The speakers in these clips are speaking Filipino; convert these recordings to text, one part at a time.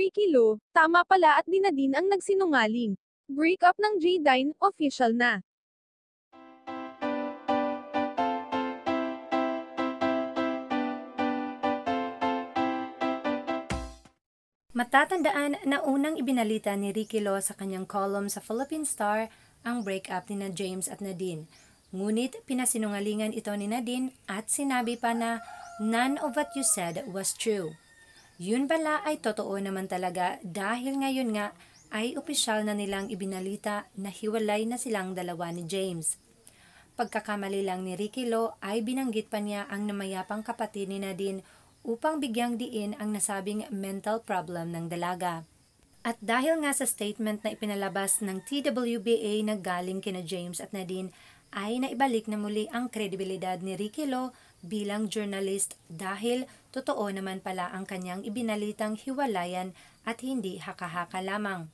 Ricky Lo, tama pala at Dinadin ang nagsinungaling. Break up ng J-Dine, official na. Matatandaan na unang ibinalita ni Ricky Lo sa kanyang column sa Philippine Star ang breakup ni na James at Nadine. Ngunit pinasinungalingan ito ni Nadine at sinabi pa na none of what you said was true. Yun bala ay totoo naman talaga dahil ngayon nga ay opisyal na nilang ibinalita na hiwalay na silang dalawa ni James. Pagkakamali lang ni Ricky Lo ay binanggit pa niya ang namayapang kapatid ni Nadine upang bigyang diin ang nasabing mental problem ng dalaga. At dahil nga sa statement na ipinalabas ng TWBA na galing kina James at Nadine, ay naibalik na muli ang kredibilidad ni Ricky Lo bilang journalist dahil totoo naman pala ang kanyang ibinalitang hiwalayan at hindi hakahaka lamang.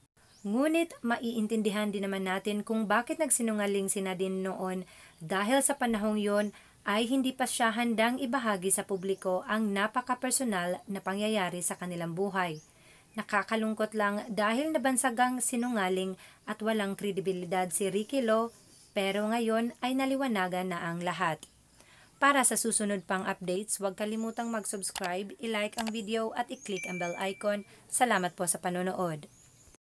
Ngunit maiintindihan din naman natin kung bakit nagsinungaling si Nadine noon dahil sa panahong yon ay hindi pa siya handang ibahagi sa publiko ang napaka-personal na pangyayari sa kanilang buhay. Nakakalungkot lang dahil nabansagang sinungaling at walang kredibilidad si Ricky Lo pero ngayon ay naliwanagan na ang lahat. Para sa susunod pang updates, huwag kalimutang mag-subscribe, i-like ang video at i-click ang bell icon. Salamat po sa panonood.